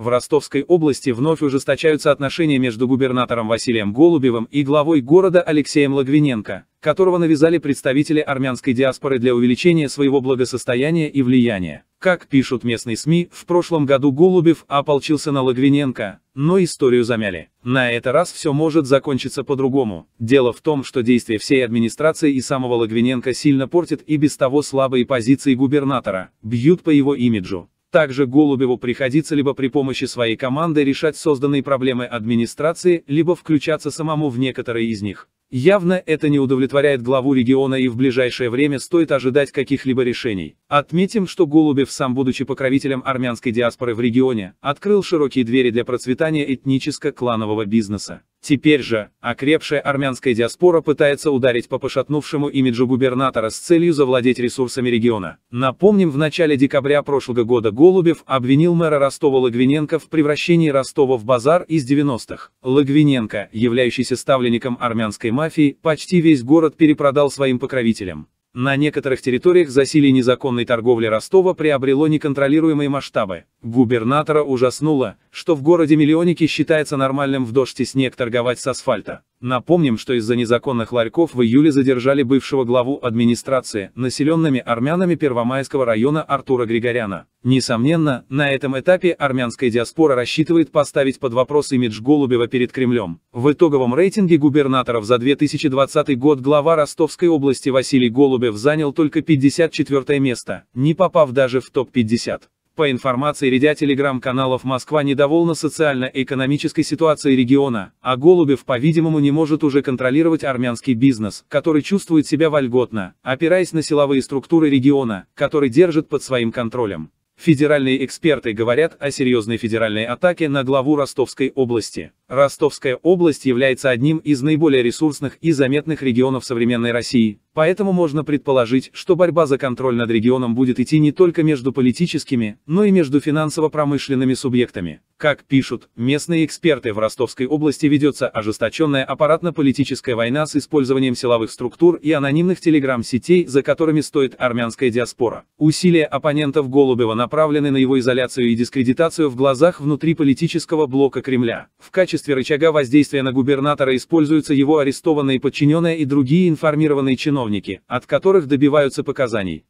В Ростовской области вновь ужесточаются отношения между губернатором Василием Голубевым и главой города Алексеем Логвиненко, которого навязали представители армянской диаспоры для увеличения своего благосостояния и влияния. Как пишут местные СМИ, в прошлом году Голубев ополчился на Логвиненко, но историю замяли. На этот раз все может закончиться по-другому. Дело в том, что действия всей администрации и самого Логвиненко сильно портят и без того слабые позиции губернатора, бьют по его имиджу. Также Голубеву приходится либо при помощи своей команды решать созданные проблемы администрации, либо включаться самому в некоторые из них. Явно это не удовлетворяет главу региона и в ближайшее время стоит ожидать каких-либо решений. Отметим, что Голубев, сам будучи покровителем армянской диаспоры в регионе, открыл широкие двери для процветания этническо-кланового бизнеса. Теперь же, окрепшая армянская диаспора пытается ударить по пошатнувшему имиджу губернатора с целью завладеть ресурсами региона. Напомним, в начале декабря прошлого года Голубев обвинил мэра Ростова Логвиненко в превращении Ростова в базар из 90-х. Логвиненко, являющийся ставленником армянской мафии, почти весь город перепродал своим покровителям. На некоторых территориях засилие незаконной торговли Ростова приобрело неконтролируемые масштабы. Губернатора ужаснуло, что в городе-миллионнике считается нормальным в дождь и снег торговать с асфальта. Напомним, что из-за незаконных ларьков в июле задержали бывшего главу администрации, населенными армянами Первомайского района Артура Григоряна. Несомненно, на этом этапе армянская диаспора рассчитывает поставить под вопрос имидж Голубева перед Кремлем. В итоговом рейтинге губернаторов за 2020 год глава Ростовской области Василий Голубев занял только 54 место, не попав даже в топ-50. По информации ряда телеграм-каналов Москва недовольна социально-экономической ситуацией региона, а Голубев, по-видимому, не может уже контролировать армянский бизнес, который чувствует себя вольготно, опираясь на силовые структуры региона, который держит под своим контролем. Федеральные эксперты говорят о серьезной федеральной атаке на главу Ростовской области. Ростовская область является одним из наиболее ресурсных и заметных регионов современной России, поэтому можно предположить, что борьба за контроль над регионом будет идти не только между политическими, но и между финансово-промышленными субъектами. Как пишут местные эксперты, в Ростовской области ведется ожесточенная аппаратно-политическая война с использованием силовых структур и анонимных телеграм-сетей, за которыми стоит армянская диаспора. Усилия оппонентов Голубева направлены на его изоляцию и дискредитацию в глазах внутри политического блока Кремля. В качестве рычага воздействия на губернатора используются его арестованные подчиненные и другие информированные чиновники, от которых добиваются показаний.